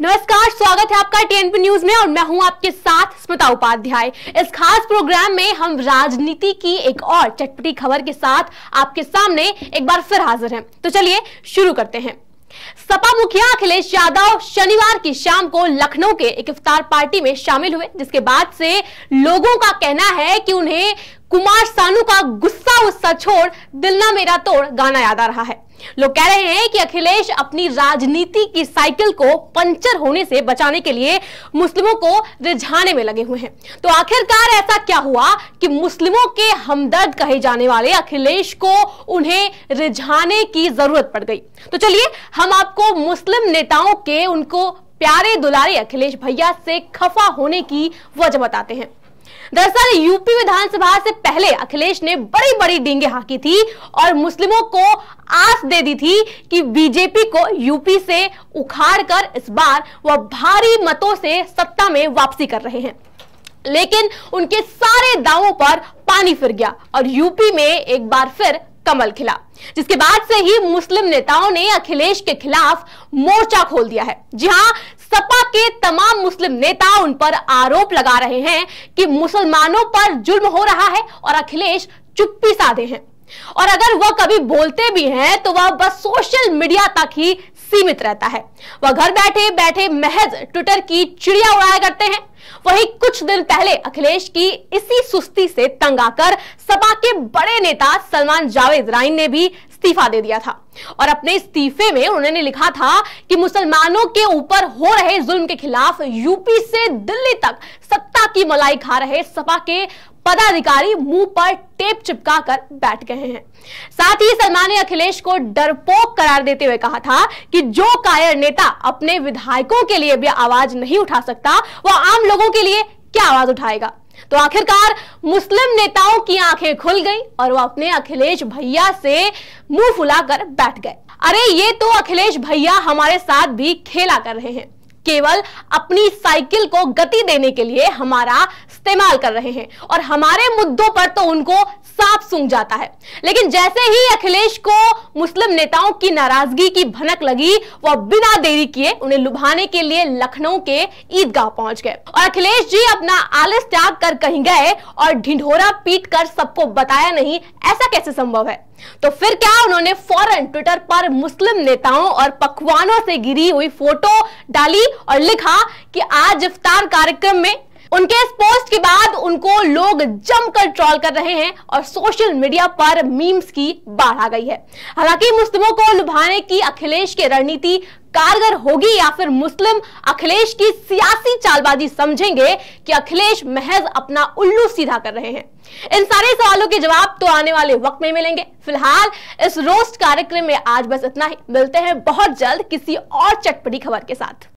नमस्कार स्वागत है आपका टीएनपी न्यूज में और मैं हूं आपके साथ स्मिता उपाध्याय इस खास प्रोग्राम में हम राजनीति की एक और चटपटी खबर के साथ आपके सामने एक बार फिर हाजिर हैं तो चलिए शुरू करते हैं सपा मुखिया अखिलेश यादव शनिवार की शाम को लखनऊ के एक इफ्तार पार्टी में शामिल हुए जिसके बाद से लोगों का कहना है कि उन्हें कुमार सानू का गुस्सा उस्सा छोड़ दिलना मेरा तोड़ गाना याद आ रहा है लोग कह रहे हैं कि अखिलेश अपनी राजनीति की साइकिल को पंचर होने से बचाने के लिए मुस्लिमों को रिझाने में लगे हुए हैं तो आखिरकार ऐसा क्या हुआ कि मुस्लिमों के हमदर्द कहे जाने वाले अखिलेश को उन्हें रिझाने की जरूरत पड़ गई तो चलिए हम आपको मुस्लिम नेताओं के उनको प्यारे दुलारे अखिलेश भैया से खफा होने की वजह बताते हैं दरअसल यूपी विधानसभा से पहले अखिलेश ने बड़ी बड़ी डींगे हाकी थी और मुस्लिमों को आस दे दी थी कि बीजेपी को यूपी से उखाड़कर इस बार वह भारी मतों से सत्ता में वापसी कर रहे हैं लेकिन उनके सारे दावों पर पानी फिर गया और यूपी में एक बार फिर कमल खिला जिसके बाद से ही मुस्लिम नेताओं ने अखिलेश के खिलाफ मोर्चा खोल दिया है जी सपा के तमाम मुस्लिम नेता उन पर आरोप लगा रहे हैं कि मुसलमानों पर जुल्म हो रहा है और अखिलेश चुप्पी साधे हैं और अगर वह कभी बोलते भी हैं तो वह बस सोशल मीडिया तक ही सीमित रहता है वह घर बैठे बैठे महज ट्विटर की चिड़िया उड़ाया करते हैं वहीं कुछ दिन पहले अखिलेश की इसी सुस्ती से तंग आकर सपा के बड़े नेता सलमान जावेद राइन ने भी इस्तीफा दे दिया था और अपने इस्तीफे में उन्होंने लिखा था कि मुसलमानों के ऊपर हो रहे जुल्म के खिलाफ यूपी से दिल्ली तक सत्ता की मलाई खा रहे सपा के पदाधिकारी मुंह पर टेप चिपका कर बैठ गए हैं साथ ही सलमान ने अखिलेश को डरपोक करार देते हुए कहा था कि जो कायर नेता अपने विधायकों के लिए भी आवाज नहीं उठा सकता वह आम लोगों के लिए क्या आवाज उठाएगा तो आखिरकार मुस्लिम नेताओं की आंखें खुल गईं और वो अपने अखिलेश भैया से मुंह फुलाकर बैठ गए अरे ये तो अखिलेश भैया हमारे साथ भी खेला कर रहे हैं केवल अपनी साइकिल को गति देने के लिए हमारा इस्तेमाल कर रहे हैं और हमारे मुद्दों पर तो उनको साफ सूंघ जाता है लेकिन जैसे ही अखिलेश को मुस्लिम नेताओं की नाराजगी की भनक लगी वह बिना देरी किए उन्हें लुभाने के लिए लखनऊ के ईदगाह पहुंच गए और अखिलेश जी अपना आलस त्याग कर कहीं गए और ढिंढोरा पीट कर सबको बताया नहीं ऐसा कैसे संभव है तो फिर क्या उन्होंने फौरन ट्विटर पर मुस्लिम नेताओं और पकवानों से गिरी हुई फोटो डाली और लिखा कि आज इफ्तार कार्यक्रम में उनके इस पोस्ट के बाद उनको लोग जमकर ट्रॉल कर रहे हैं और सोशल मीडिया पर मीम्स की बाढ़ आ गई है हालांकि मुस्लिमों को लुभाने की अखिलेश की रणनीति कारगर होगी या फिर मुस्लिम अखिलेश की सियासी चालबाजी समझेंगे कि अखिलेश महज अपना उल्लू सीधा कर रहे हैं इन सारे सवालों के जवाब तो आने वाले वक्त में मिलेंगे फिलहाल इस रोस्ट कार्यक्रम में आज बस इतना ही मिलते हैं बहुत जल्द किसी और चटपटी खबर के साथ